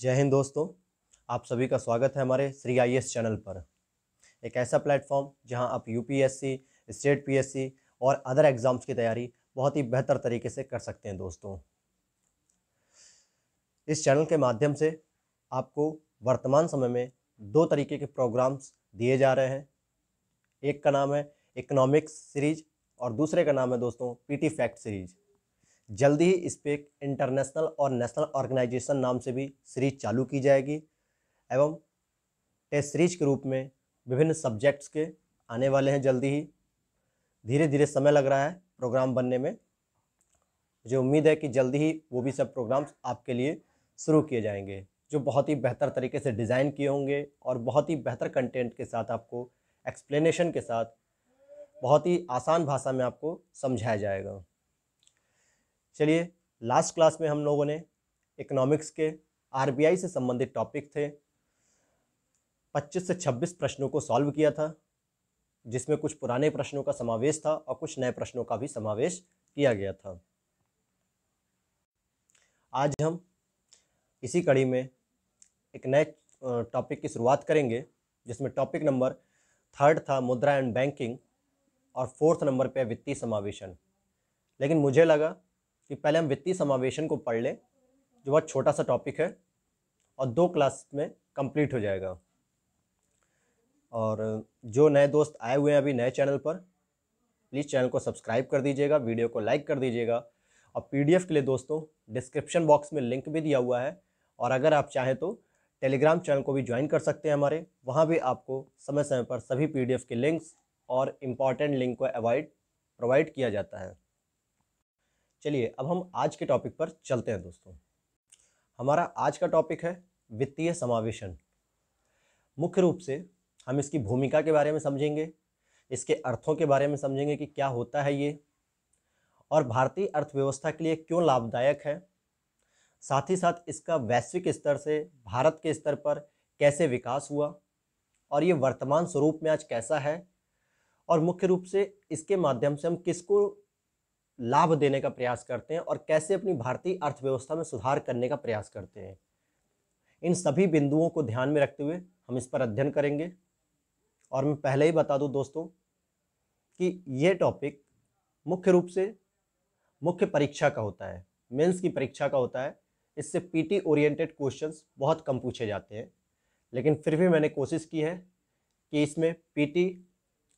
जय हिंद दोस्तों आप सभी का स्वागत है हमारे श्री आई एस चैनल पर एक ऐसा प्लेटफॉर्म जहां आप यूपीएससी स्टेट पीएससी और अदर एग्ज़ाम्स की तैयारी बहुत ही बेहतर तरीके से कर सकते हैं दोस्तों इस चैनल के माध्यम से आपको वर्तमान समय में दो तरीके के प्रोग्राम्स दिए जा रहे हैं एक का नाम है इकोनॉमिक्स सीरीज और दूसरे का नाम है दोस्तों पी फैक्ट सीरीज जल्दी ही इस पर इंटरनेशनल और नेशनल ऑर्गेनाइजेशन नाम से भी सीरीज चालू की जाएगी एवं टेस्ट सीरीज के रूप में विभिन्न सब्जेक्ट्स के आने वाले हैं जल्दी ही धीरे धीरे समय लग रहा है प्रोग्राम बनने में मुझे उम्मीद है कि जल्दी ही वो भी सब प्रोग्राम्स आपके लिए शुरू किए जाएंगे जो बहुत ही बेहतर तरीके से डिज़ाइन किए होंगे और बहुत ही बेहतर कंटेंट के साथ आपको एक्सप्लेनेशन के साथ बहुत ही आसान भाषा में आपको समझाया जाएगा चलिए लास्ट क्लास में हम लोगों ने इकोनॉमिक्स के आरबीआई से संबंधित टॉपिक थे 25 से 26 प्रश्नों को सॉल्व किया था जिसमें कुछ पुराने प्रश्नों का समावेश था और कुछ नए प्रश्नों का भी समावेश किया गया था आज हम इसी कड़ी में एक नए टॉपिक की शुरुआत करेंगे जिसमें टॉपिक नंबर थर्ड था मुद्रा एंड बैंकिंग और फोर्थ नंबर पे वित्तीय समावेशन लेकिन मुझे लगा कि पहले हम वित्तीय समावेशन को पढ़ लें जो बहुत छोटा सा टॉपिक है और दो क्लास में कंप्लीट हो जाएगा और जो नए दोस्त आए हुए हैं अभी नए चैनल पर प्लीज़ चैनल को सब्सक्राइब कर दीजिएगा वीडियो को लाइक कर दीजिएगा और पीडीएफ के लिए दोस्तों डिस्क्रिप्शन बॉक्स में लिंक भी दिया हुआ है और अगर आप चाहें तो टेलीग्राम चैनल को भी ज्वाइन कर सकते हैं हमारे वहाँ भी आपको समय समय पर सभी पीडीएफ के लिंक्स और इम्पॉर्टेंट लिंक को अवॉइड प्रोवाइड किया जाता है चलिए अब हम आज के टॉपिक पर चलते हैं दोस्तों हमारा आज का टॉपिक है वित्तीय समावेशन मुख्य रूप से हम इसकी भूमिका के बारे में समझेंगे इसके अर्थों के बारे में समझेंगे कि क्या होता है ये और भारतीय अर्थव्यवस्था के लिए क्यों लाभदायक है साथ ही साथ इसका वैश्विक स्तर से भारत के स्तर पर कैसे विकास हुआ और ये वर्तमान स्वरूप में आज कैसा है और मुख्य रूप से इसके माध्यम से हम किसको लाभ देने का प्रयास करते हैं और कैसे अपनी भारतीय अर्थव्यवस्था में सुधार करने का प्रयास करते हैं इन सभी बिंदुओं को ध्यान में रखते हुए हम इस पर अध्ययन करेंगे और मैं पहले ही बता दूं दोस्तों कि ये टॉपिक मुख्य रूप से मुख्य परीक्षा का होता है मेंस की परीक्षा का होता है इससे पीटी ओरिएंटेड क्वेश्चंस बहुत कम पूछे जाते हैं लेकिन फिर भी मैंने कोशिश की है कि इसमें पीटी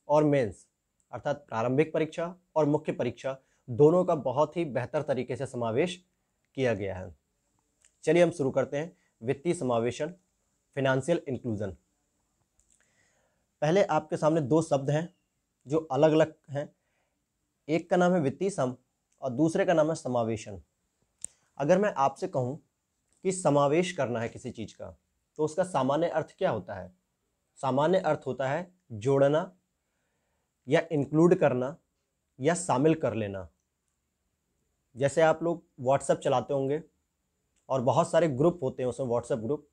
और मेंस अर्थात प्रारंभिक परीक्षा और मुख्य परीक्षा दोनों का बहुत ही बेहतर तरीके से समावेश किया गया है चलिए हम शुरू करते हैं वित्तीय समावेशन फिनेंशियल इंक्लूजन पहले आपके सामने दो शब्द हैं जो अलग अलग हैं एक का नाम है वित्तीय सम और दूसरे का नाम है समावेशन अगर मैं आपसे कहूँ कि समावेश करना है किसी चीज़ का तो उसका सामान्य अर्थ क्या होता है सामान्य अर्थ होता है जोड़ना या इंक्लूड करना या शामिल कर लेना जैसे आप लोग व्हाट्सअप चलाते होंगे और बहुत सारे ग्रुप होते हैं उसमें व्हाट्सअप ग्रुप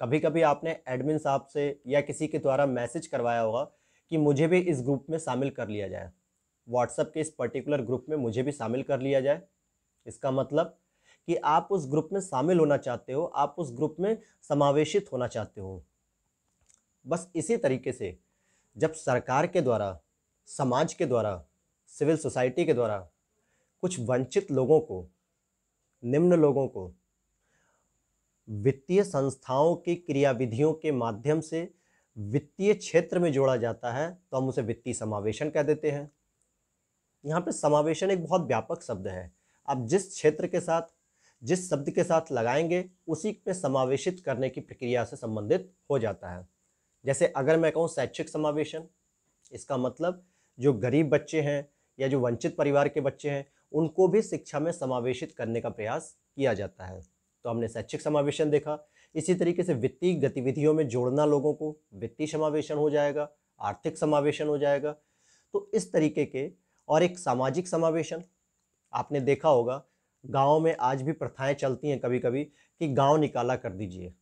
कभी कभी आपने एडमिन साहब से या किसी के द्वारा मैसेज करवाया होगा कि मुझे भी इस ग्रुप में शामिल कर लिया जाए व्हाट्सअप के इस पर्टिकुलर ग्रुप में मुझे भी शामिल कर लिया जाए इसका मतलब कि आप उस ग्रुप में शामिल होना चाहते हो आप उस ग्रुप में समावेशित होना चाहते हो बस इसी तरीके से जब सरकार के द्वारा समाज के द्वारा सिविल सोसाइटी के द्वारा कुछ वंचित लोगों को निम्न लोगों को वित्तीय संस्थाओं की क्रियाविधियों के माध्यम से वित्तीय क्षेत्र में जोड़ा जाता है तो हम उसे वित्तीय समावेशन कह देते हैं यहाँ पे समावेशन एक बहुत व्यापक शब्द है आप जिस क्षेत्र के साथ जिस शब्द के साथ लगाएंगे उसी में समावेशित करने की प्रक्रिया से संबंधित हो जाता है जैसे अगर मैं कहूँ शैक्षिक समावेशन इसका मतलब जो गरीब बच्चे हैं या जो वंचित परिवार के बच्चे हैं उनको भी शिक्षा में समावेशित करने का प्रयास किया जाता है तो हमने शैक्षिक समावेशन देखा इसी तरीके से वित्तीय गतिविधियों में जोड़ना लोगों को वित्तीय समावेशन हो जाएगा आर्थिक समावेशन हो जाएगा तो इस तरीके के और एक सामाजिक समावेशन आपने देखा होगा गाँव में आज भी प्रथाएं चलती हैं कभी कभी कि गांव निकाला कर दीजिए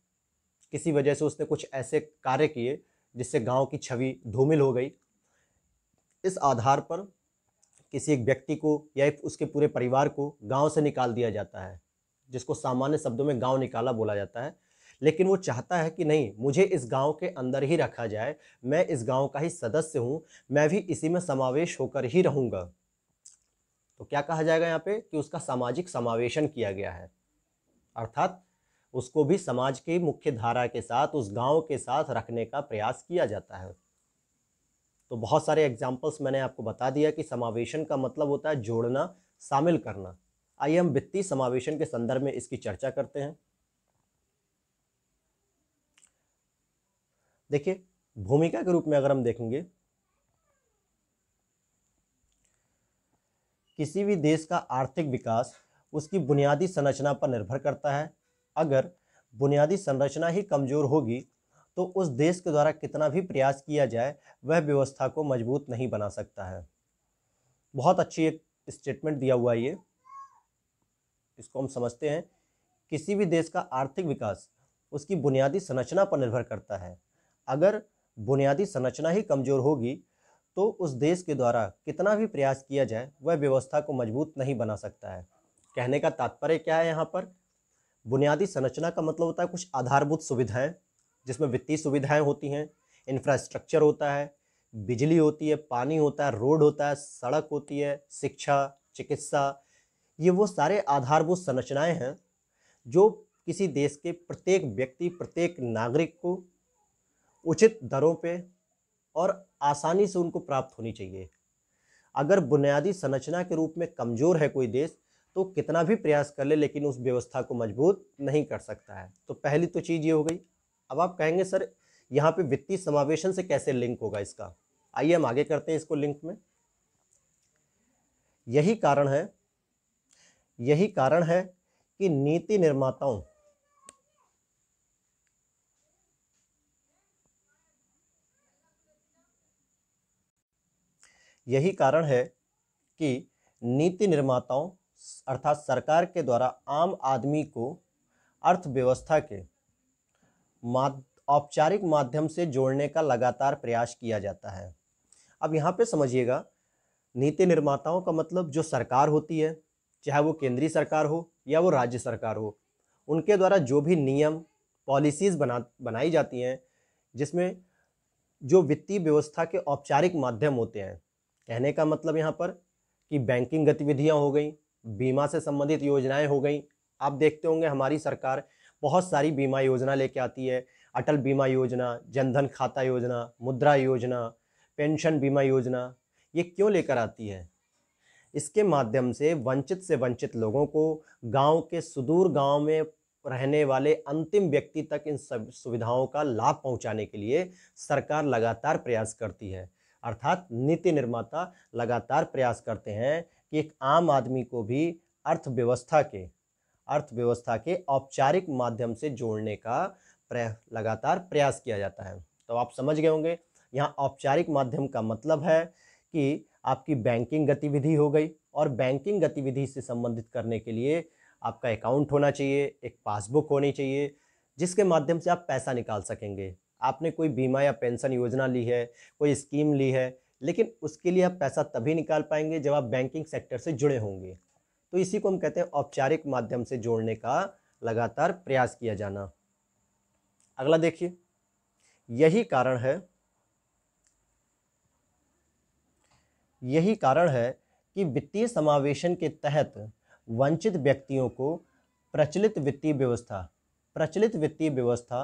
किसी वजह से उसने कुछ ऐसे कार्य किए जिससे गांव की छवि धूमिल हो गई इस आधार पर किसी एक व्यक्ति को या उसके पूरे परिवार को गाँव से निकाल दिया जाता है जिसको सामान्य शब्दों में गाँव निकाला बोला जाता है लेकिन वो चाहता है कि नहीं मुझे इस गांव के अंदर ही रखा जाए मैं इस गांव का ही सदस्य हूँ मैं भी इसी में समावेश होकर ही रहूँगा तो क्या कहा जाएगा यहाँ पे कि उसका सामाजिक समावेशन किया गया है अर्थात उसको भी समाज की मुख्य धारा के साथ उस गांव के साथ रखने का प्रयास किया जाता है तो बहुत सारे एग्जाम्पल्स मैंने आपको बता दिया कि समावेशन का मतलब होता है जोड़ना शामिल करना आइए हम वित्तीय समावेशन के संदर्भ में इसकी चर्चा करते हैं देखिए भूमिका के रूप में अगर हम देखेंगे किसी भी देश का आर्थिक विकास उसकी बुनियादी संरचना पर निर्भर करता है अगर बुनियादी संरचना ही कमज़ोर होगी तो उस देश के द्वारा कितना भी प्रयास किया जाए वह व्यवस्था को मजबूत नहीं बना सकता है बहुत अच्छी एक स्टेटमेंट दिया हुआ है ये इसको हम समझते हैं किसी भी देश का आर्थिक विकास उसकी बुनियादी संरचना पर निर्भर करता है अगर बुनियादी संरचना ही कमज़ोर होगी तो उस देश के द्वारा कितना भी प्रयास किया जाए वह व्यवस्था को मजबूत नहीं बना सकता है कहने का तात्पर्य क्या है यहाँ पर बुनियादी संरचना का मतलब होता है कुछ आधारभूत सुविधाएं जिसमें वित्तीय सुविधाएं होती हैं इंफ्रास्ट्रक्चर होता है बिजली होती है पानी होता है रोड होता है सड़क होती है शिक्षा चिकित्सा ये वो सारे आधारभूत संरचनाएं हैं जो किसी देश के प्रत्येक व्यक्ति प्रत्येक नागरिक को उचित दरों पे और आसानी से उनको प्राप्त होनी चाहिए अगर बुनियादी संरचना के रूप में कमज़ोर है कोई देश तो कितना भी प्रयास कर ले लेकिन उस व्यवस्था को मजबूत नहीं कर सकता है तो पहली तो चीज़ ये हो गई अब आप कहेंगे सर यहाँ पे वित्तीय समावेशन से कैसे लिंक होगा इसका आइए हम आगे करते हैं इसको लिंक में यही कारण है यही कारण है कि नीति निर्माताओं यही कारण है कि नीति निर्माताओं अर्थात सरकार के द्वारा आम आदमी को अर्थव्यवस्था के औपचारिक औपचारिक माध्यम से जोड़ने का लगातार प्रयास किया जाता है अब यहाँ पे समझिएगा नीति निर्माताओं का मतलब जो सरकार होती है चाहे वो केंद्रीय सरकार हो या वो राज्य सरकार हो उनके द्वारा जो भी नियम पॉलिसीज़ बना बनाई जाती हैं जिसमें जो वित्तीय व्यवस्था के औपचारिक माध्यम होते हैं कहने का मतलब यहाँ पर कि बैंकिंग गतिविधियाँ हो गई बीमा से संबंधित योजनाएं हो गई आप देखते होंगे हमारी सरकार बहुत सारी बीमा योजना लेके आती है अटल बीमा योजना जनधन खाता योजना मुद्रा योजना पेंशन बीमा योजना ये क्यों लेकर आती है इसके माध्यम से वंचित से वंचित लोगों को गांव के सुदूर गांव में रहने वाले अंतिम व्यक्ति तक इन सब सुविधाओं का लाभ पहुंचाने के लिए सरकार लगातार प्रयास करती है अर्थात नीति निर्माता लगातार प्रयास करते हैं कि एक आम आदमी को भी अर्थव्यवस्था के अर्थव्यवस्था के औपचारिक माध्यम से जोड़ने का प्रय लगातार प्रयास किया जाता है तो आप समझ गए होंगे यहाँ औपचारिक माध्यम का मतलब है कि आपकी बैंकिंग गतिविधि हो गई और बैंकिंग गतिविधि से संबंधित करने के लिए आपका अकाउंट होना चाहिए एक पासबुक होनी चाहिए जिसके माध्यम से आप पैसा निकाल सकेंगे आपने कोई बीमा या पेंशन योजना ली है कोई स्कीम ली है लेकिन उसके लिए आप पैसा तभी निकाल पाएंगे जब आप बैंकिंग सेक्टर से जुड़े होंगे तो इसी को हम कहते हैं औपचारिक माध्यम से जोड़ने का लगातार प्रयास किया जाना अगला देखिए यही कारण है यही कारण है कि वित्तीय समावेशन के तहत वंचित व्यक्तियों को प्रचलित वित्तीय व्यवस्था प्रचलित वित्तीय व्यवस्था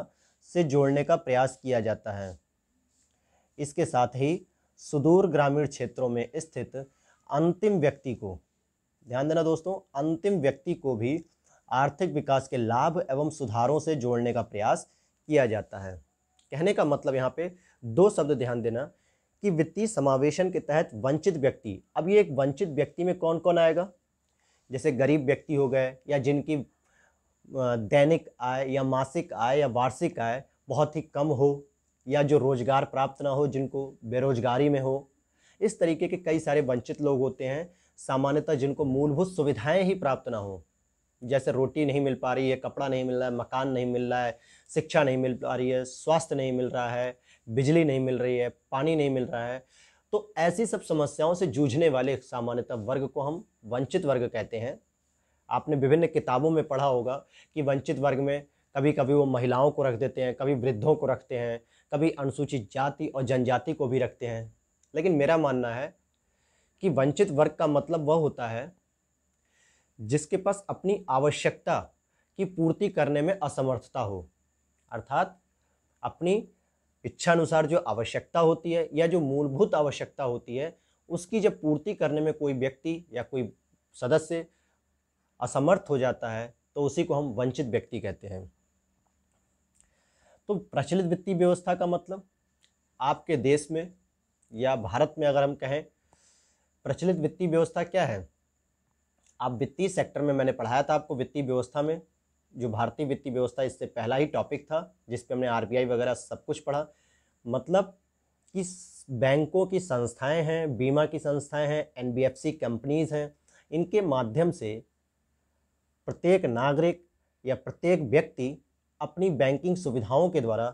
से जोड़ने का प्रयास किया जाता है इसके साथ ही सुदूर ग्रामीण क्षेत्रों में स्थित अंतिम व्यक्ति को ध्यान देना दोस्तों अंतिम व्यक्ति को भी आर्थिक विकास के लाभ एवं सुधारों से जोड़ने का प्रयास किया जाता है कहने का मतलब यहाँ पे दो शब्द ध्यान देना कि वित्तीय समावेशन के तहत वंचित व्यक्ति अब ये एक वंचित व्यक्ति में कौन कौन आएगा जैसे गरीब व्यक्ति हो गए या जिनकी दैनिक आय या मासिक आय या वार्षिक आय बहुत ही कम हो या जो रोज़गार प्राप्त ना हो जिनको बेरोजगारी में हो इस तरीके के कई सारे वंचित लोग होते हैं सामान्यतः जिनको मूलभूत सुविधाएं ही प्राप्त ना हो जैसे रोटी नहीं मिल पा रही है कपड़ा नहीं मिल रहा है मकान नहीं मिल रहा है शिक्षा नहीं मिल पा रही है स्वास्थ्य नहीं मिल रहा है बिजली नहीं मिल रही है पानी नहीं मिल रहा है तो ऐसी सब समस्याओं से जूझने वाले सामान्यतः वर्ग को हम वंचित वर्ग कहते हैं आपने विभिन्न किताबों में पढ़ा होगा कि वंचित वर्ग में कभी कभी वो महिलाओं को रख देते हैं कभी वृद्धों को रखते हैं कभी अनुसूचित जाति और जनजाति को भी रखते हैं लेकिन मेरा मानना है कि वंचित वर्ग का मतलब वह होता है जिसके पास अपनी आवश्यकता की पूर्ति करने में असमर्थता हो अर्थात अपनी इच्छानुसार जो आवश्यकता होती है या जो मूलभूत आवश्यकता होती है उसकी जब पूर्ति करने में कोई व्यक्ति या कोई सदस्य असमर्थ हो जाता है तो उसी को हम वंचित व्यक्ति कहते हैं तो प्रचलित वित्तीय व्यवस्था का मतलब आपके देश में या भारत में अगर हम कहें प्रचलित वित्तीय व्यवस्था क्या है आप वित्तीय सेक्टर में मैंने पढ़ाया था आपको वित्तीय व्यवस्था में जो भारतीय वित्तीय व्यवस्था इससे पहला ही टॉपिक था जिस पे हमने आरबीआई वगैरह सब कुछ पढ़ा मतलब कि बैंकों की संस्थाएं हैं बीमा की संस्थाएं हैं एनबीएफसी कंपनीज हैं इनके माध्यम से प्रत्येक नागरिक या प्रत्येक व्यक्ति अपनी बैंकिंग सुविधाओं के द्वारा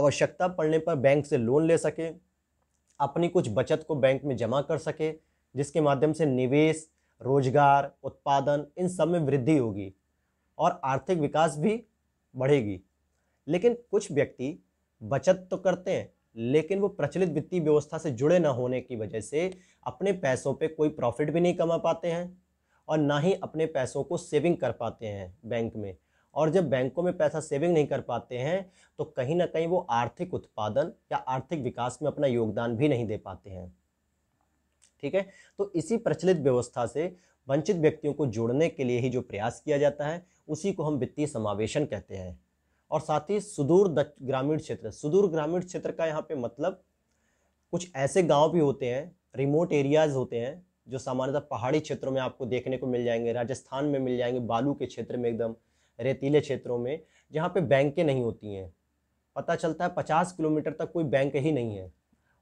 आवश्यकता पड़ने पर बैंक से लोन ले सके अपनी कुछ बचत को बैंक में जमा कर सके जिसके माध्यम से निवेश रोजगार उत्पादन इन सब में वृद्धि होगी और आर्थिक विकास भी बढ़ेगी लेकिन कुछ व्यक्ति बचत तो करते हैं लेकिन वो प्रचलित वित्तीय व्यवस्था से जुड़े ना होने की वजह से अपने पैसों पे कोई प्रॉफिट भी नहीं कमा पाते हैं और ना ही अपने पैसों को सेविंग कर पाते हैं बैंक में और जब बैंकों में पैसा सेविंग नहीं कर पाते हैं तो कहीं ना कहीं वो आर्थिक उत्पादन या आर्थिक विकास में अपना योगदान भी नहीं दे पाते हैं ठीक है तो इसी प्रचलित व्यवस्था से वंचित व्यक्तियों को जोड़ने के लिए ही जो प्रयास किया जाता है उसी को हम वित्तीय समावेशन कहते हैं और साथ ही सुदूर ग्रामीण क्षेत्र सुदूर ग्रामीण क्षेत्र का यहाँ पे मतलब कुछ ऐसे गांव भी होते हैं रिमोट एरियाज होते हैं जो सामान्यतः पहाड़ी क्षेत्रों में आपको देखने को मिल जाएंगे राजस्थान में मिल जाएंगे बालू के क्षेत्र में एकदम रेतीले क्षेत्रों में जहाँ पे बैंकें नहीं होती हैं पता चलता है पचास किलोमीटर तक कोई बैंक ही नहीं है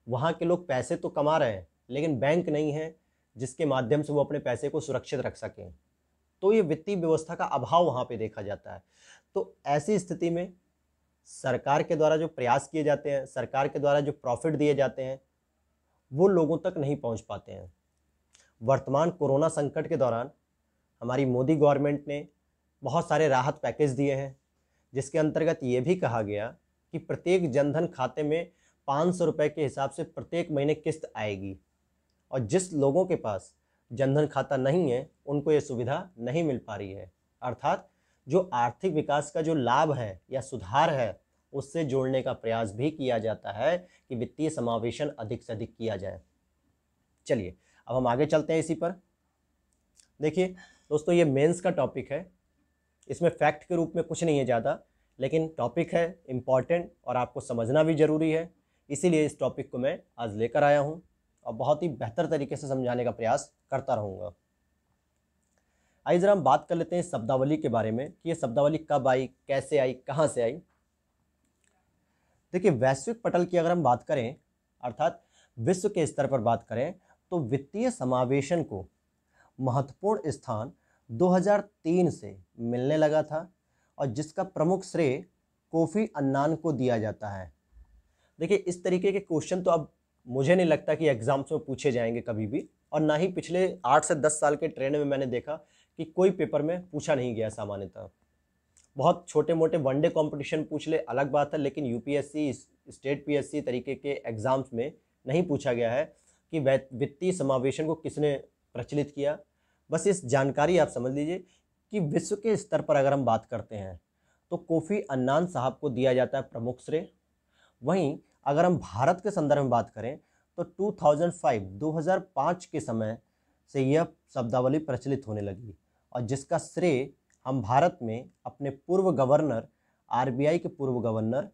वहाँ के लोग पैसे तो कमा रहे हैं लेकिन बैंक नहीं है जिसके माध्यम से वो अपने पैसे को सुरक्षित रख सकें तो ये वित्तीय व्यवस्था का अभाव वहाँ पे देखा जाता है तो ऐसी स्थिति में सरकार के द्वारा जो प्रयास किए जाते हैं सरकार के द्वारा जो प्रॉफिट दिए जाते हैं वो लोगों तक नहीं पहुँच पाते हैं वर्तमान कोरोना संकट के दौरान हमारी मोदी गवर्नमेंट ने बहुत सारे राहत पैकेज दिए हैं जिसके अंतर्गत ये भी कहा गया कि प्रत्येक जनधन खाते में पाँच सौ रुपये के हिसाब से प्रत्येक महीने किस्त आएगी और जिस लोगों के पास जनधन खाता नहीं है उनको ये सुविधा नहीं मिल पा रही है अर्थात जो आर्थिक विकास का जो लाभ है या सुधार है उससे जोड़ने का प्रयास भी किया जाता है कि वित्तीय समावेशन अधिक से अधिक किया जाए चलिए अब हम आगे चलते हैं इसी पर देखिए दोस्तों ये मेंस का टॉपिक है इसमें फैक्ट के रूप में कुछ नहीं है ज़्यादा लेकिन टॉपिक है इम्पॉर्टेंट और आपको समझना भी ज़रूरी है इसीलिए इस टॉपिक को मैं आज लेकर आया हूँ और बहुत ही बेहतर तरीके से समझाने का प्रयास करता रहूँगा आइए ज़रा हम बात कर लेते हैं शब्दावली के बारे में कि ये शब्दावली कब आई कैसे आई कहाँ से आई देखिए वैश्विक पटल की अगर हम बात करें अर्थात विश्व के स्तर पर बात करें तो वित्तीय समावेशन को महत्वपूर्ण स्थान 2003 से मिलने लगा था और जिसका प्रमुख श्रेय कोफ़ी अन्नान को दिया जाता है देखिए इस तरीके के क्वेश्चन तो अब मुझे नहीं लगता कि एग्ज़ाम्स में पूछे जाएंगे कभी भी और ना ही पिछले आठ से दस साल के ट्रेंड में मैंने देखा कि कोई पेपर में पूछा नहीं गया सामान्यतः बहुत छोटे मोटे वनडे कंपटीशन पूछ ले अलग बात है लेकिन यूपीएससी स्टेट पीएससी तरीके के एग्ज़ाम्स में नहीं पूछा गया है कि वित्तीय समावेशन को किसने प्रचलित किया बस इस जानकारी आप समझ लीजिए कि विश्व के स्तर पर अगर हम बात करते हैं तो कोफ़ी अन्नान साहब को दिया जाता है प्रमुख श्रेय वहीं अगर हम भारत के संदर्भ में बात करें तो 2005 2005 के समय से यह शब्दावली प्रचलित होने लगी और जिसका श्रेय हम भारत में अपने पूर्व गवर्नर आरबीआई के पूर्व governor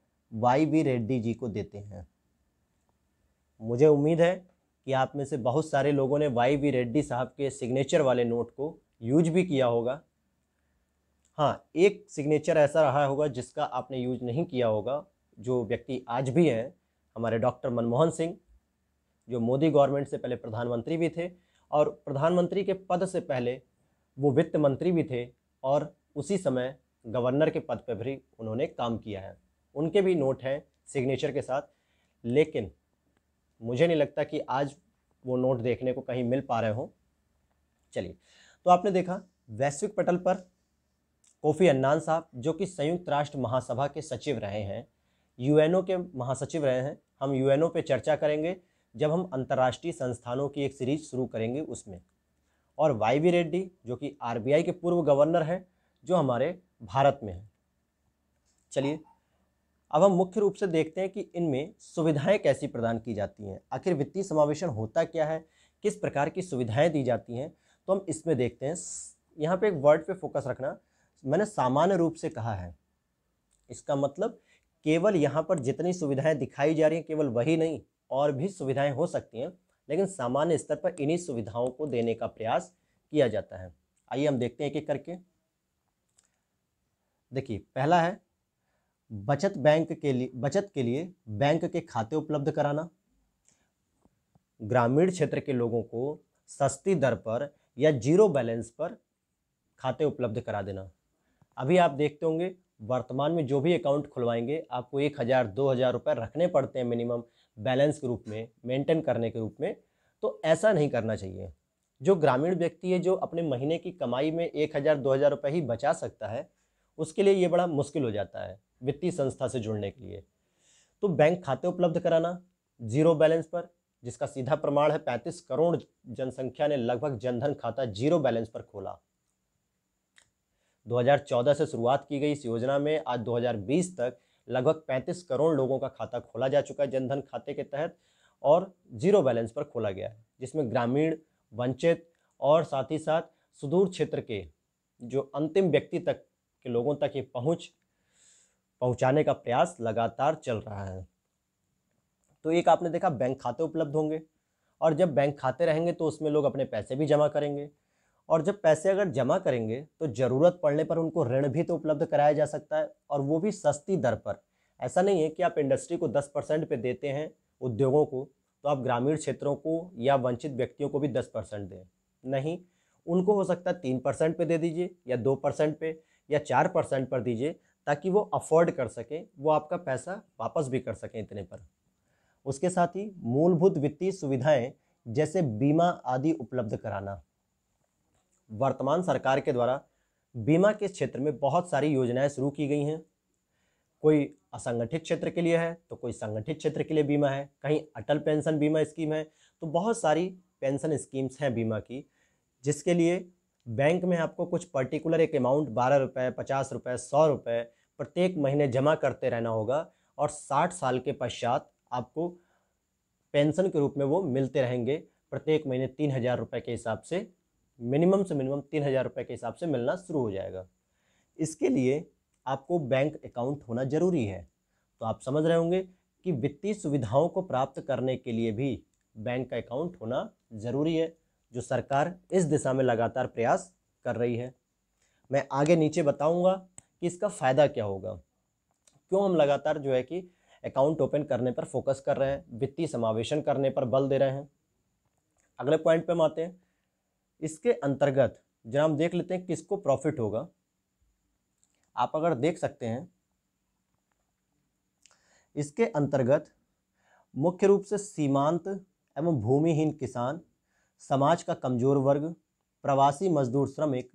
Y V Reddy ji को देते हैं मुझे उम्मीद है कि आप में से बहुत सारे लोगों ने वाई वी रेड्डी साहब के सिग्नेचर वाले नोट को यूज भी किया होगा हाँ एक सिग्नेचर ऐसा रहा होगा जिसका आपने यूज नहीं किया होगा जो व्यक्ति आज भी हैं हमारे डॉक्टर मनमोहन सिंह जो मोदी गवर्नमेंट से पहले प्रधानमंत्री भी थे और प्रधानमंत्री के पद से पहले वो वित्त मंत्री भी थे और उसी समय गवर्नर के पद पर भी उन्होंने काम किया है उनके भी नोट हैं सिग्नेचर के साथ लेकिन मुझे नहीं लगता कि आज वो नोट देखने को कहीं मिल पा रहे हों चलिए तो आपने देखा वैश्विक पटल पर कोफ़ी अन्नान साहब जो कि संयुक्त राष्ट्र महासभा के सचिव रहे हैं यूएनओ के महासचिव रहे हैं हम यूएनओ पे चर्चा करेंगे जब हम अंतर्राष्ट्रीय संस्थानों की एक सीरीज शुरू करेंगे उसमें और वाई वी रेड्डी जो कि आरबीआई के पूर्व गवर्नर हैं जो हमारे भारत में हैं चलिए अब हम मुख्य रूप से देखते हैं कि इनमें सुविधाएं कैसी प्रदान की जाती हैं आखिर वित्तीय समावेशन होता क्या है किस प्रकार की सुविधाएं दी जाती हैं तो हम इसमें देखते हैं यहाँ पे एक वर्ड पे फोकस रखना मैंने सामान्य रूप से कहा है इसका मतलब केवल यहाँ पर जितनी सुविधाएं दिखाई जा रही हैं केवल वही नहीं और भी सुविधाएँ हो सकती हैं लेकिन सामान्य स्तर पर इन्हीं सुविधाओं को देने का प्रयास किया जाता है आइए हम देखते हैं एक एक करके देखिए पहला है बचत बैंक के लिए बचत के लिए बैंक के खाते उपलब्ध कराना ग्रामीण क्षेत्र के लोगों को सस्ती दर पर या जीरो बैलेंस पर खाते उपलब्ध करा देना अभी आप देखते होंगे वर्तमान में जो भी अकाउंट खुलवाएंगे आपको एक हज़ार दो हज़ार रुपये रखने पड़ते हैं मिनिमम बैलेंस के रूप में मेंटेन करने के रूप में तो ऐसा नहीं करना चाहिए जो ग्रामीण व्यक्ति है जो अपने महीने की कमाई में एक हज़ार दो हज़ार रुपये ही बचा सकता है उसके लिए ये बड़ा मुश्किल हो जाता है वित्तीय संस्था से जुड़ने के लिए तो बैंक खाते उपलब्ध कराना जीरो बैलेंस पर जिसका सीधा प्रमाण है पैंतीस करोड़ जनसंख्या ने लगभग जनधन खाता जीरो बैलेंस पर खोला 2014 से शुरुआत की गई इस योजना में आज 2020 तक लगभग 35 करोड़ लोगों का खाता खोला जा चुका है जनधन खाते के तहत और जीरो बैलेंस पर खोला गया है जिसमें ग्रामीण वंचित और साथ ही साथ सुदूर क्षेत्र के जो अंतिम व्यक्ति तक के लोगों तक ये पहुँच पहुँचाने का प्रयास लगातार चल रहा है तो एक आपने देखा बैंक खाते उपलब्ध होंगे और जब बैंक खाते रहेंगे तो उसमें लोग अपने पैसे भी जमा करेंगे और जब पैसे अगर जमा करेंगे तो ज़रूरत पड़ने पर उनको ऋण भी तो उपलब्ध कराया जा सकता है और वो भी सस्ती दर पर ऐसा नहीं है कि आप इंडस्ट्री को दस परसेंट पे देते हैं उद्योगों को तो आप ग्रामीण क्षेत्रों को या वंचित व्यक्तियों को भी दस परसेंट दें नहीं उनको हो सकता है तीन परसेंट पर दे दीजिए या दो परसेंट पर या चार परसेंट पर दीजिए ताकि वो अफोर्ड कर सकें वो आपका पैसा वापस भी कर सकें इतने पर उसके साथ ही मूलभूत वित्तीय सुविधाएं जैसे बीमा आदि उपलब्ध कराना वर्तमान सरकार के द्वारा बीमा के क्षेत्र में बहुत सारी योजनाएं शुरू की गई हैं कोई असंगठित क्षेत्र के लिए है तो कोई संगठित क्षेत्र के लिए बीमा है कहीं अटल पेंशन बीमा स्कीम है तो बहुत सारी पेंशन स्कीम्स हैं बीमा की जिसके लिए बैंक में आपको कुछ पर्टिकुलर एक अमाउंट बारह रुपये पचास रुपये सौ रुपये प्रत्येक महीने जमा करते रहना होगा और साठ साल के पश्चात आपको पेंशन के रूप में वो मिलते रहेंगे प्रत्येक महीने तीन हज़ार रुपये के हिसाब से मिनिमम से मिनिमम तीन हज़ार रुपये के हिसाब से मिलना शुरू हो जाएगा इसके लिए आपको बैंक अकाउंट होना ज़रूरी है तो आप समझ रहे होंगे कि वित्तीय सुविधाओं को प्राप्त करने के लिए भी बैंक का अकाउंट होना ज़रूरी है जो सरकार इस दिशा में लगातार प्रयास कर रही है मैं आगे नीचे बताऊंगा कि इसका फ़ायदा क्या होगा क्यों हम लगातार जो है कि अकाउंट ओपन करने पर फोकस कर रहे हैं वित्तीय समावेशन करने पर बल दे रहे हैं अगले पॉइंट पे हम आते हैं इसके अंतर्गत जरा हम देख लेते हैं किसको प्रॉफिट होगा आप अगर देख सकते हैं इसके अंतर्गत मुख्य रूप से सीमांत एवं भूमिहीन किसान समाज का कमजोर वर्ग प्रवासी मजदूर श्रमिक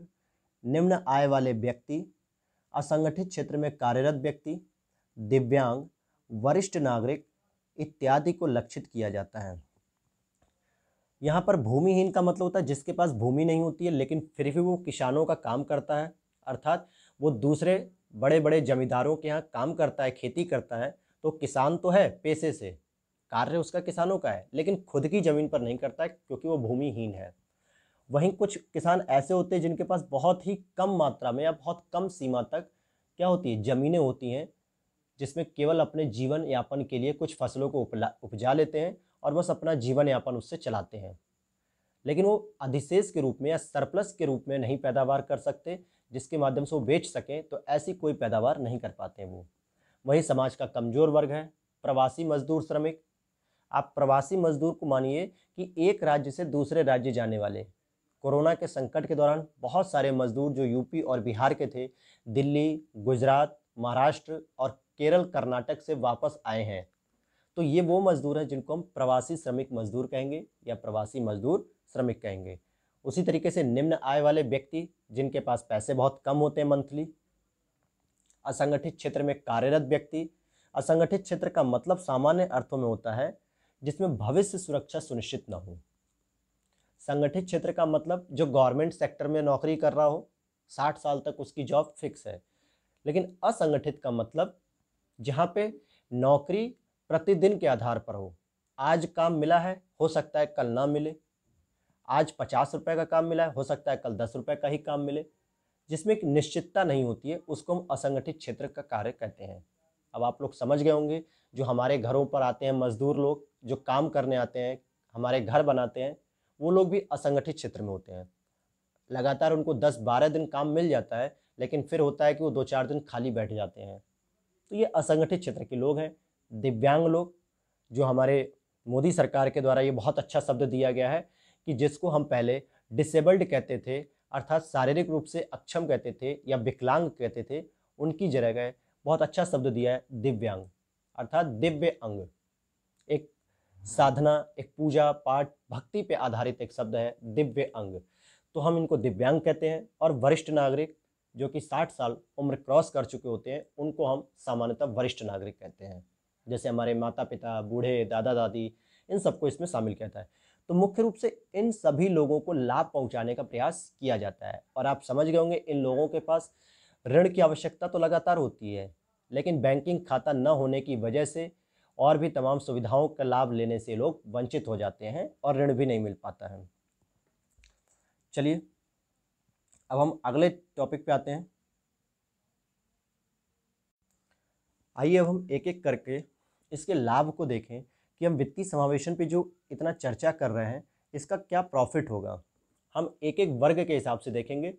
निम्न आय वाले व्यक्ति असंगठित क्षेत्र में कार्यरत व्यक्ति दिव्यांग वरिष्ठ नागरिक इत्यादि को लक्षित किया जाता है यहाँ पर भूमिहीन का मतलब होता है जिसके पास भूमि नहीं होती है लेकिन फिर भी वो किसानों का काम करता है अर्थात वो दूसरे बड़े बड़े जमींदारों के यहाँ काम करता है खेती करता है तो किसान तो है पैसे से कार्य उसका किसानों का है लेकिन खुद की ज़मीन पर नहीं करता है क्योंकि वो भूमिहीन है वहीं कुछ किसान ऐसे होते हैं जिनके पास बहुत ही कम मात्रा में या बहुत कम सीमा तक क्या होती है ज़मीनें होती हैं जिसमें केवल अपने जीवन यापन के लिए कुछ फसलों को उपजा लेते हैं और बस अपना जीवन यापन उससे चलाते हैं लेकिन वो अधिशेष के रूप में या सरप्लस के रूप में नहीं पैदावार कर सकते जिसके माध्यम से वो बेच सकें तो ऐसी कोई पैदावार नहीं कर पाते वो वही समाज का कमज़ोर वर्ग है प्रवासी मजदूर श्रमिक आप प्रवासी मजदूर को मानिए कि एक राज्य से दूसरे राज्य जाने वाले कोरोना के संकट के दौरान बहुत सारे मजदूर जो यूपी और बिहार के थे दिल्ली गुजरात महाराष्ट्र और केरल कर्नाटक से वापस आए हैं तो ये वो मजदूर हैं जिनको हम प्रवासी श्रमिक मजदूर कहेंगे या प्रवासी मजदूर श्रमिक कहेंगे उसी तरीके से निम्न आय वाले व्यक्ति जिनके पास पैसे बहुत कम होते हैं मंथली असंगठित क्षेत्र में कार्यरत व्यक्ति असंगठित क्षेत्र का मतलब सामान्य अर्थों में होता है जिसमें भविष्य सुरक्षा सुनिश्चित न हो संगठित क्षेत्र का मतलब जो गवर्नमेंट सेक्टर में नौकरी कर रहा हो साठ साल तक उसकी जॉब फिक्स है लेकिन असंगठित का मतलब जहाँ पे नौकरी प्रतिदिन के आधार पर हो आज काम मिला है हो सकता है कल ना मिले आज पचास रुपये का काम मिला है हो सकता है कल दस रुपये का ही काम मिले जिसमें एक निश्चितता नहीं होती है उसको हम असंगठित क्षेत्र का कार्य कहते हैं अब आप लोग समझ गए होंगे जो हमारे घरों पर आते हैं मजदूर लोग जो काम करने आते हैं हमारे घर बनाते हैं वो लोग भी असंगठित क्षेत्र में होते हैं लगातार उनको दस बारह दिन काम मिल जाता है लेकिन फिर होता है कि वो दो चार दिन खाली बैठ जाते हैं तो ये असंगठित क्षेत्र के लोग हैं दिव्यांग लोग जो हमारे मोदी सरकार के द्वारा ये बहुत अच्छा शब्द दिया गया है कि जिसको हम पहले डिसेबल्ड कहते थे अर्थात शारीरिक रूप से अक्षम कहते थे या विकलांग कहते थे उनकी जगह बहुत अच्छा शब्द दिया है दिव्यांग अर्थात दिव्य अंग एक साधना एक पूजा पाठ भक्ति पे आधारित एक शब्द है दिव्य अंग तो हम इनको दिव्यांग कहते हैं और वरिष्ठ नागरिक जो कि 60 साल उम्र क्रॉस कर चुके होते हैं उनको हम सामान्यतः वरिष्ठ नागरिक कहते हैं जैसे हमारे माता पिता बूढ़े दादा दादी इन सबको इसमें शामिल कहता है तो मुख्य रूप से इन सभी लोगों को लाभ पहुंचाने का प्रयास किया जाता है और आप समझ गए होंगे इन लोगों के पास ऋण की आवश्यकता तो लगातार होती है लेकिन बैंकिंग खाता न होने की वजह से और भी तमाम सुविधाओं का लाभ लेने से लोग वंचित हो जाते हैं और ऋण भी नहीं मिल पाता है चलिए अब हम अगले टॉपिक पे आते हैं आइए अब हम एक एक करके इसके लाभ को देखें कि हम वित्तीय समावेशन पे जो इतना चर्चा कर रहे हैं इसका क्या प्रॉफिट होगा हम एक एक वर्ग के हिसाब से देखेंगे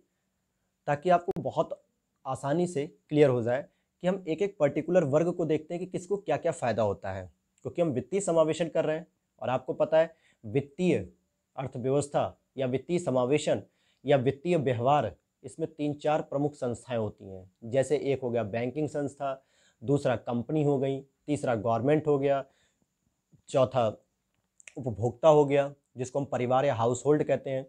ताकि आपको बहुत आसानी से क्लियर हो जाए कि हम एक एक पर्टिकुलर वर्ग को देखते हैं कि किसको क्या क्या फ़ायदा होता है क्योंकि हम वित्तीय समावेशन कर रहे हैं और आपको पता है वित्तीय अर्थव्यवस्था या वित्तीय समावेशन या वित्तीय व्यवहार इसमें तीन चार प्रमुख संस्थाएं होती हैं जैसे एक हो गया बैंकिंग संस्था दूसरा कंपनी हो गई तीसरा गवर्नमेंट हो गया चौथा उपभोक्ता हो गया जिसको हम परिवार या हाउस होल्ड कहते हैं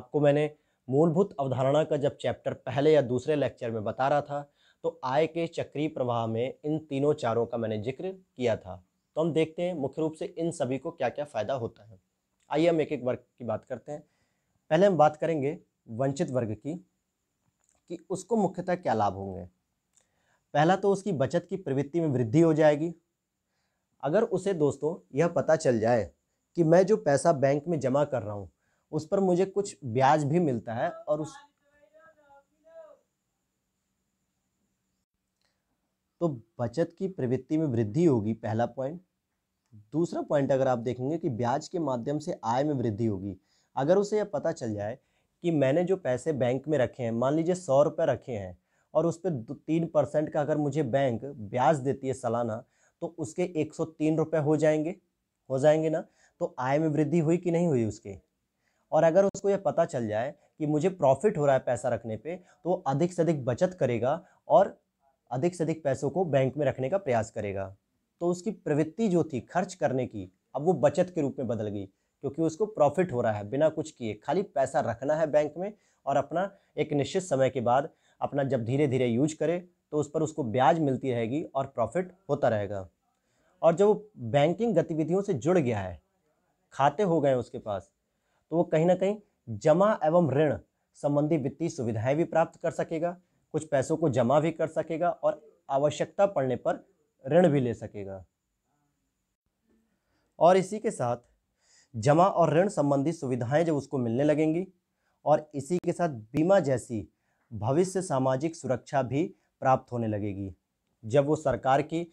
आपको मैंने मूलभूत अवधारणा का जब चैप्टर पहले या दूसरे लेक्चर में बता रहा था तो आय के चक्रीय प्रवाह में इन तीनों चारों का मैंने जिक्र किया था तो हम देखते हैं मुख्य रूप से इन सभी को क्या क्या फ़ायदा होता है आइए हम एक एक वर्ग की बात करते हैं पहले हम बात करेंगे वंचित वर्ग की कि उसको मुख्यतः क्या लाभ होंगे पहला तो उसकी बचत की प्रवृत्ति में वृद्धि हो जाएगी अगर उसे दोस्तों यह पता चल जाए कि मैं जो पैसा बैंक में जमा कर रहा हूँ उस पर मुझे कुछ ब्याज भी मिलता है और उस तो बचत की प्रवृत्ति में वृद्धि होगी पहला पॉइंट दूसरा पॉइंट अगर आप देखेंगे कि ब्याज के माध्यम से आय में वृद्धि होगी अगर उसे यह पता चल जाए कि मैंने जो पैसे बैंक में रखे हैं मान लीजिए सौ रुपये रखे हैं और उस पर तीन परसेंट का अगर मुझे बैंक ब्याज देती है सालाना तो उसके एक सौ तीन रुपये हो जाएंगे हो जाएंगे ना तो आय में वृद्धि हुई कि नहीं हुई उसके और अगर उसको यह पता चल जाए कि मुझे प्रॉफिट हो रहा है पैसा रखने पे तो वो अधिक से अधिक बचत करेगा और अधिक से अधिक पैसों को बैंक में रखने का प्रयास करेगा तो उसकी प्रवृत्ति जो थी खर्च करने की अब वो बचत के रूप में बदल गई क्योंकि उसको प्रॉफिट हो रहा है बिना कुछ किए खाली पैसा रखना है बैंक में और अपना एक निश्चित समय के बाद अपना जब धीरे धीरे यूज करे तो उस पर उसको ब्याज मिलती रहेगी और प्रॉफिट होता रहेगा और जब वो बैंकिंग गतिविधियों से जुड़ गया है खाते हो गए उसके पास तो वो कहीं ना कहीं जमा एवं ऋण संबंधी वित्तीय सुविधाएं भी प्राप्त कर सकेगा कुछ पैसों को जमा भी कर सकेगा और आवश्यकता पड़ने पर ऋण भी ले सकेगा और इसी के साथ जमा और ऋण संबंधी सुविधाएं जब उसको मिलने लगेंगी और इसी के साथ बीमा जैसी भविष्य सामाजिक सुरक्षा भी प्राप्त होने लगेगी जब वो सरकार की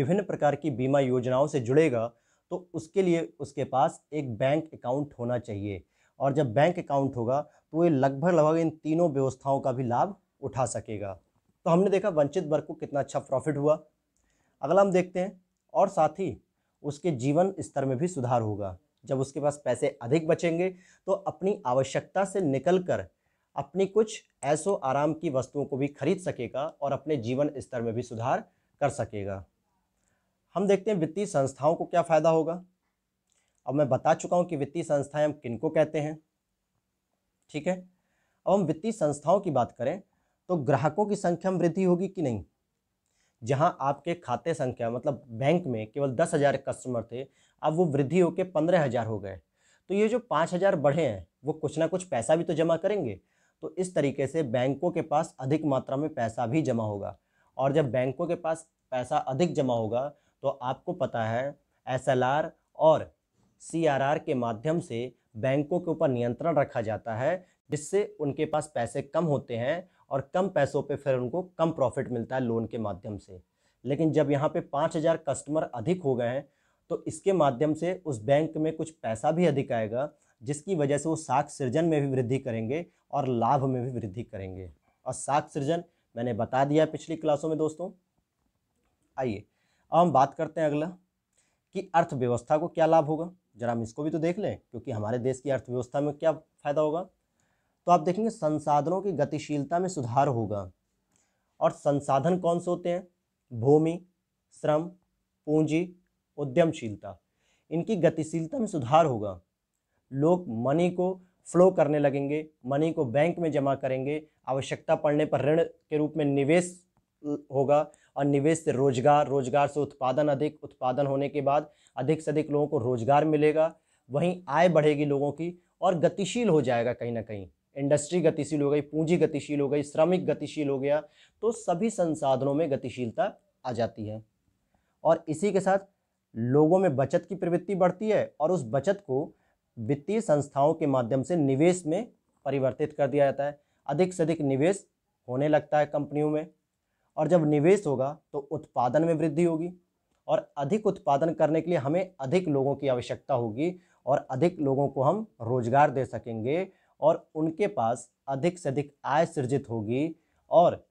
विभिन्न प्रकार की बीमा योजनाओं से जुड़ेगा तो उसके लिए उसके पास एक बैंक अकाउंट होना चाहिए और जब बैंक अकाउंट होगा तो ये लगभग लगभग इन तीनों व्यवस्थाओं का भी लाभ उठा सकेगा तो हमने देखा वंचित वर्ग को कितना अच्छा प्रॉफिट हुआ अगला हम देखते हैं और साथ ही उसके जीवन स्तर में भी सुधार होगा जब उसके पास पैसे अधिक बचेंगे तो अपनी आवश्यकता से कर अपनी कुछ ऐसो आराम की वस्तुओं को भी खरीद सकेगा और अपने जीवन स्तर में भी सुधार कर सकेगा हम देखते हैं वित्तीय संस्थाओं को क्या फ़ायदा होगा अब मैं बता चुका हूँ कि वित्तीय संस्थाएं हम किनको कहते हैं ठीक है अब हम वित्तीय संस्थाओं की बात करें तो ग्राहकों की संख्या में वृद्धि होगी कि नहीं जहां आपके खाते संख्या मतलब बैंक में केवल दस हज़ार कस्टमर थे अब वो वृद्धि होकर पंद्रह हज़ार हो गए तो ये जो पाँच हज़ार बढ़े हैं वो कुछ ना कुछ पैसा भी तो जमा करेंगे तो इस तरीके से बैंकों के पास अधिक मात्रा में पैसा भी जमा होगा और जब बैंकों के पास पैसा अधिक जमा होगा तो आपको पता है एस और सी के माध्यम से बैंकों के ऊपर नियंत्रण रखा जाता है जिससे उनके पास पैसे कम होते हैं और कम पैसों पे फिर उनको कम प्रॉफिट मिलता है लोन के माध्यम से लेकिन जब यहाँ पे पाँच हज़ार कस्टमर अधिक हो गए हैं तो इसके माध्यम से उस बैंक में कुछ पैसा भी अधिक आएगा जिसकी वजह से वो साख सृजन में भी वृद्धि करेंगे और लाभ में भी वृद्धि करेंगे और साख सृजन मैंने बता दिया पिछली क्लासों में दोस्तों आइए अब हम बात करते हैं अगला कि अर्थव्यवस्था को क्या लाभ होगा जरा हम इसको भी तो देख लें क्योंकि हमारे देश की अर्थव्यवस्था में क्या फ़ायदा होगा तो आप देखेंगे संसाधनों की गतिशीलता में सुधार होगा और संसाधन कौन से होते हैं भूमि श्रम पूंजी उद्यमशीलता इनकी गतिशीलता में सुधार होगा लोग मनी को फ्लो करने लगेंगे मनी को बैंक में जमा करेंगे आवश्यकता पड़ने पर ऋण के रूप में निवेश होगा और निवेश से रोजगार रोजगार से उत्पादन अधिक उत्पादन होने के बाद अधिक से अधिक लोगों को रोजगार मिलेगा वहीं आय बढ़ेगी लोगों की और गतिशील हो जाएगा कहीं ना कहीं इंडस्ट्री गतिशील हो गई पूंजी गतिशील हो गई श्रमिक गतिशील हो गया तो सभी संसाधनों में गतिशीलता आ जाती है और इसी के साथ लोगों में बचत की प्रवृत्ति बढ़ती है और उस बचत को वित्तीय संस्थाओं के माध्यम से निवेश में परिवर्तित कर दिया जाता है अधिक से अधिक निवेश होने लगता है कंपनियों में और जब निवेश होगा तो उत्पादन में वृद्धि होगी और अधिक उत्पादन करने के लिए हमें अधिक लोगों की आवश्यकता होगी और अधिक लोगों को हम रोज़गार दे सकेंगे और उनके पास अधिक से अधिक आय सृजित होगी और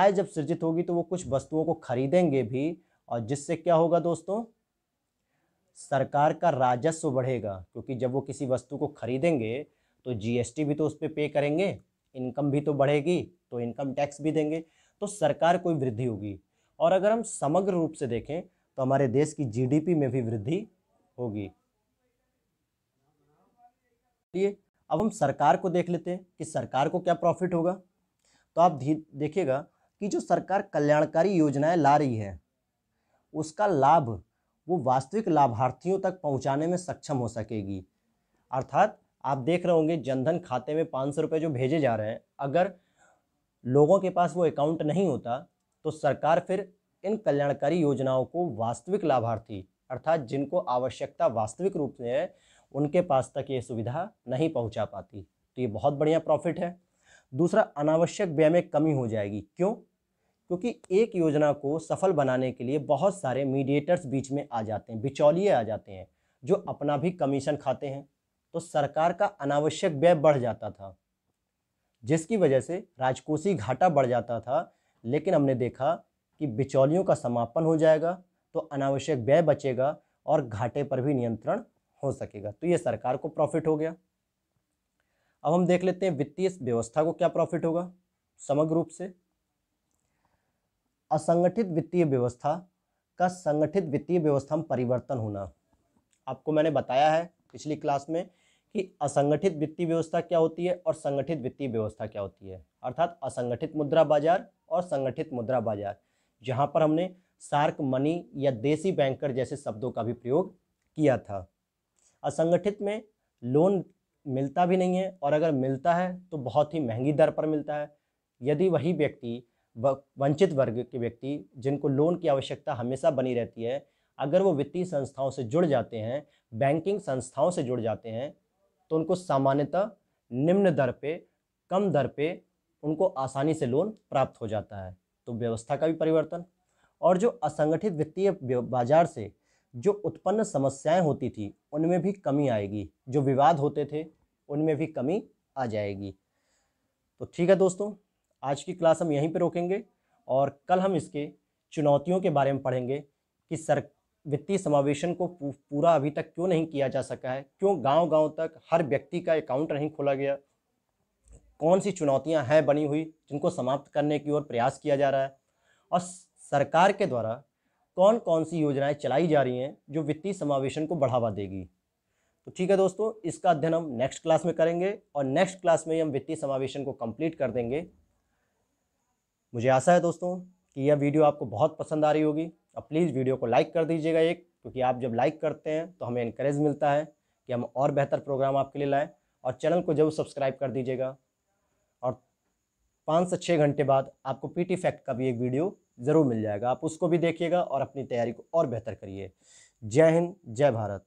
आय जब सृजित होगी तो वो कुछ वस्तुओं को खरीदेंगे भी और जिससे क्या होगा दोस्तों सरकार का राजस्व बढ़ेगा क्योंकि जब वो किसी वस्तु को खरीदेंगे तो जीएसटी भी तो उस पर पे करेंगे इनकम भी तो बढ़ेगी तो इनकम टैक्स भी देंगे तो सरकार कोई वृद्धि होगी और अगर हम समग्र रूप से देखें तो हमारे देश की जीडीपी में भी वृद्धि होगी अब हम सरकार को देख लेते हैं कि सरकार को क्या प्रॉफिट होगा तो आप देखिएगा कि जो सरकार कल्याणकारी योजनाएं ला रही है उसका लाभ वो वास्तविक लाभार्थियों तक पहुंचाने में सक्षम हो सकेगी अर्थात आप देख रहे होंगे जनधन खाते में पाँच सौ रुपये जो भेजे जा रहे हैं अगर लोगों के पास वो अकाउंट नहीं होता तो सरकार फिर इन कल्याणकारी योजनाओं को वास्तविक लाभार्थी अर्थात जिनको आवश्यकता वास्तविक रूप से है उनके पास तक ये सुविधा नहीं पहुंचा पाती तो ये बहुत बढ़िया प्रॉफिट है दूसरा अनावश्यक व्यय में कमी हो जाएगी क्यों क्योंकि एक योजना को सफल बनाने के लिए बहुत सारे मीडिएटर्स बीच में आ जाते हैं बिचौलिए आ जाते हैं जो अपना भी कमीशन खाते हैं तो सरकार का अनावश्यक व्यय बढ़ जाता था जिसकी वजह से राजकोषीय घाटा बढ़ जाता था लेकिन हमने देखा कि बिचौलियों का समापन हो जाएगा तो अनावश्यक व्यय बचेगा और घाटे पर भी नियंत्रण हो सकेगा तो ये सरकार को प्रॉफिट हो गया अब हम देख लेते हैं वित्तीय व्यवस्था को क्या प्रॉफिट होगा समग्र रूप से असंगठित वित्तीय व्यवस्था का संगठित वित्तीय व्यवस्था में परिवर्तन होना आपको मैंने बताया है पिछली क्लास में कि असंगठित वित्तीय व्यवस्था क्या होती है और संगठित वित्तीय व्यवस्था क्या होती है अर्थात असंगठित मुद्रा बाजार और संगठित मुद्रा बाजार जहां पर हमने सार्क मनी या देसी बैंकर जैसे शब्दों का भी प्रयोग किया था असंगठित में लोन मिलता भी नहीं है और अगर मिलता है तो बहुत ही महंगी दर पर मिलता है यदि वही व्यक्ति वंचित वर्ग के व्यक्ति जिनको लोन की आवश्यकता हमेशा बनी रहती है अगर वो वित्तीय संस्थाओं से जुड़ जाते हैं बैंकिंग संस्थाओं से जुड़ जाते हैं तो उनको सामान्यतः निम्न दर पे कम दर पे उनको आसानी से लोन प्राप्त हो जाता है तो व्यवस्था का भी परिवर्तन और जो असंगठित वित्तीय बाजार से जो उत्पन्न समस्याएं होती थी उनमें भी कमी आएगी जो विवाद होते थे उनमें भी कमी आ जाएगी तो ठीक है दोस्तों आज की क्लास हम यहीं पर रोकेंगे और कल हम इसके चुनौतियों के बारे में पढ़ेंगे कि सर वित्तीय समावेशन को पूरा अभी तक क्यों नहीं किया जा सका है क्यों गांव-गांव तक हर व्यक्ति का अकाउंट नहीं खोला गया कौन सी चुनौतियां हैं बनी हुई जिनको समाप्त करने की ओर प्रयास किया जा रहा है और सरकार के द्वारा कौन कौन सी योजनाएं चलाई जा रही हैं जो वित्तीय समावेशन को बढ़ावा देगी तो ठीक है दोस्तों इसका अध्ययन हम नेक्स्ट क्लास में करेंगे और नेक्स्ट क्लास में ही हम वित्तीय समावेशन को कंप्लीट कर देंगे मुझे आशा है दोस्तों कि यह वीडियो आपको बहुत पसंद आ रही होगी अब प्लीज़ वीडियो को लाइक कर दीजिएगा एक क्योंकि आप जब लाइक करते हैं तो हमें इनक्रेज मिलता है कि हम और बेहतर प्रोग्राम आपके लिए लाएँ और चैनल को जरूर सब्सक्राइब कर दीजिएगा और पाँच से छः घंटे बाद आपको पी फैक्ट का भी एक वीडियो ज़रूर मिल जाएगा आप उसको भी देखिएगा और अपनी तैयारी को और बेहतर करिए जय हिंद जय भारत